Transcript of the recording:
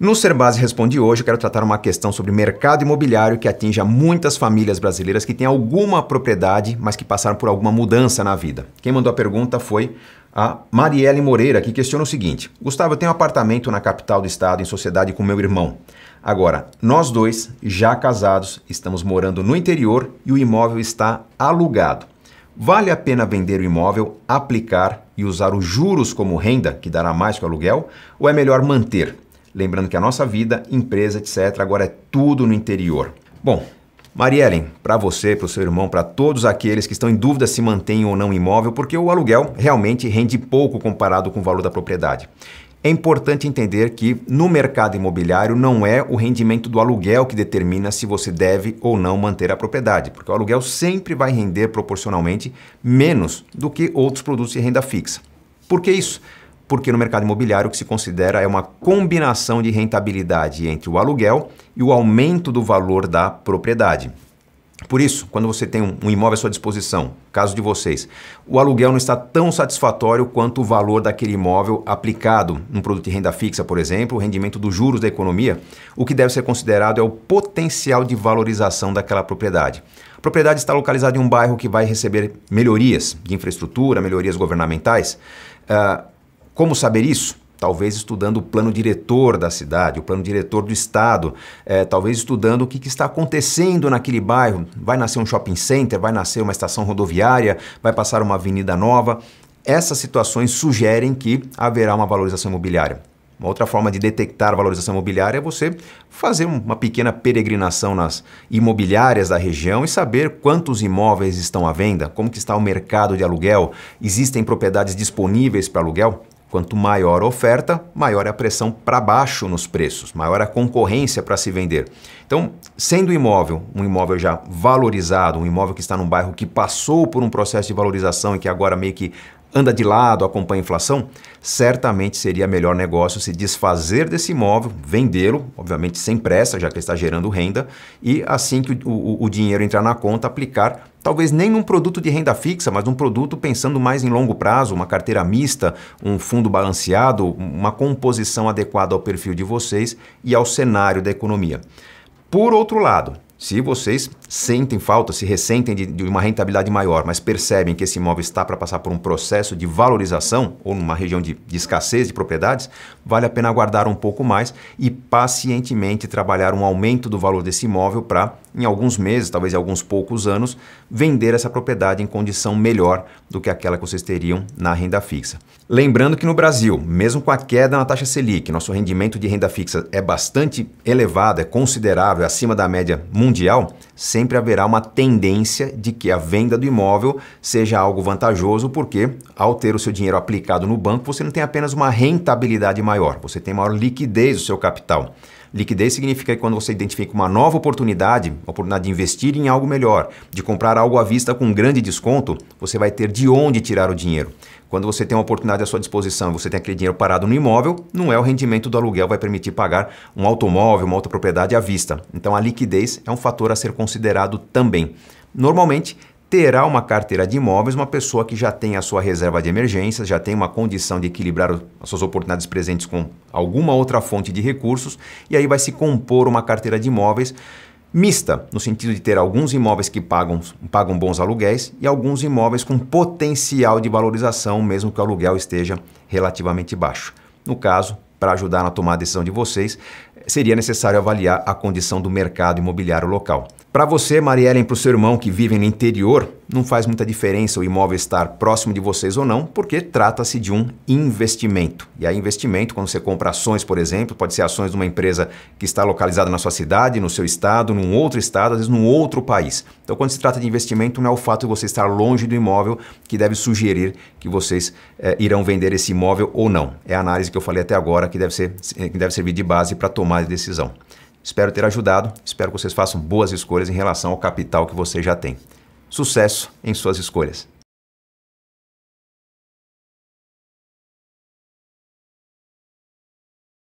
No Ser Base Responde hoje, eu quero tratar uma questão sobre mercado imobiliário que atinge a muitas famílias brasileiras que têm alguma propriedade, mas que passaram por alguma mudança na vida. Quem mandou a pergunta foi a Marielle Moreira, que questiona o seguinte: Gustavo, eu tenho um apartamento na capital do estado em sociedade com meu irmão. Agora, nós dois, já casados, estamos morando no interior e o imóvel está alugado. Vale a pena vender o imóvel, aplicar e usar os juros como renda, que dará mais que o aluguel, ou é melhor manter? Lembrando que a nossa vida, empresa, etc., agora é tudo no interior. Bom, Mariellen, para você, para o seu irmão, para todos aqueles que estão em dúvida se mantém ou não imóvel, porque o aluguel realmente rende pouco comparado com o valor da propriedade. É importante entender que no mercado imobiliário não é o rendimento do aluguel que determina se você deve ou não manter a propriedade, porque o aluguel sempre vai render proporcionalmente menos do que outros produtos de renda fixa. Por que isso? porque no mercado imobiliário o que se considera é uma combinação de rentabilidade entre o aluguel e o aumento do valor da propriedade. Por isso, quando você tem um imóvel à sua disposição, caso de vocês, o aluguel não está tão satisfatório quanto o valor daquele imóvel aplicado num produto de renda fixa, por exemplo, o rendimento dos juros da economia, o que deve ser considerado é o potencial de valorização daquela propriedade. A propriedade está localizada em um bairro que vai receber melhorias de infraestrutura, melhorias governamentais. Ah, como saber isso? Talvez estudando o plano diretor da cidade, o plano diretor do estado, é, talvez estudando o que, que, está acontecendo naquele bairro. Vai nascer um shopping center, vai nascer uma estação rodoviária, vai passar uma avenida nova. Essas situações sugerem que haverá uma valorização imobiliária. Uma outra forma de detectar valorização imobiliária é você fazer uma pequena peregrinação nas imobiliárias da região e saber quantos imóveis estão à venda, como que está o mercado de aluguel, existem propriedades disponíveis para aluguel. Quanto maior a oferta, maior a pressão para baixo nos preços, maior a concorrência para se vender. Então, sendo imóvel um imóvel já valorizado, um imóvel que está num bairro que passou por um processo de valorização e que agora meio que anda de lado, acompanha a inflação, certamente seria melhor negócio se desfazer desse imóvel, vendê-lo, obviamente sem pressa, já que ele está gerando renda, e assim que o, o, o, dinheiro entrar na conta, aplicar, talvez nem num produto de renda fixa, mas num produto pensando mais em longo prazo, uma carteira mista, um fundo balanceado, uma composição adequada ao perfil de vocês e ao cenário da economia. Por outro lado, se vocês sentem falta, se ressentem de, de uma rentabilidade maior, mas percebem que esse imóvel está para passar por um processo de valorização ou numa região de, de escassez de propriedades, vale a pena aguardar um pouco mais e pacientemente trabalhar um aumento do valor desse imóvel para em alguns meses, talvez em alguns poucos anos, vender essa propriedade em condição melhor do que aquela que vocês teriam na renda fixa. Lembrando que no Brasil, mesmo com a queda na taxa Selic, nosso rendimento de renda fixa é bastante elevado, é considerável, acima da média mundial, sempre haverá uma tendência de que a venda do imóvel seja algo vantajoso, porque ao ter o seu dinheiro aplicado no banco, você não tem apenas uma rentabilidade maior, você tem maior liquidez do seu capital. Liquidez significa que quando você identifica uma nova oportunidade, a oportunidade de investir em algo melhor, de comprar algo à vista com um grande desconto, você vai ter de onde tirar o dinheiro. Quando você tem uma oportunidade à sua disposição, você tem aquele dinheiro parado no imóvel, não é o rendimento do aluguel vai permitir pagar um automóvel, uma outra propriedade à vista. Então a liquidez é um fator a ser considerado também. Normalmente, terá uma carteira de imóveis uma pessoa que já tem a sua reserva de emergência, já tem uma condição de equilibrar as suas oportunidades presentes com alguma outra fonte de recursos, e aí vai se compor uma carteira de imóveis mista, no sentido de ter alguns imóveis que pagam, pagam bons aluguéis e alguns imóveis com potencial de valorização, mesmo que o aluguel esteja relativamente baixo. No caso, para ajudar na tomada de decisão de vocês, seria necessário avaliar a condição do mercado imobiliário local. Para você, Marielle, e para o seu irmão que vive no interior, não faz muita diferença o imóvel estar próximo de vocês ou não, porque trata-se de um investimento. E aí, investimento, quando você compra ações, por exemplo, pode ser ações de uma empresa que está localizada na sua cidade, no seu estado, num outro estado, às vezes num outro país. Então, quando se trata de investimento, não é o fato de você estar longe do imóvel que deve sugerir que vocês é, irão vender esse imóvel ou não. É a análise que eu falei até agora que deve, ser, que deve servir de base para tomar de decisão. Espero ter ajudado, espero que vocês façam boas escolhas em relação ao capital que você já tem. Sucesso em suas escolhas!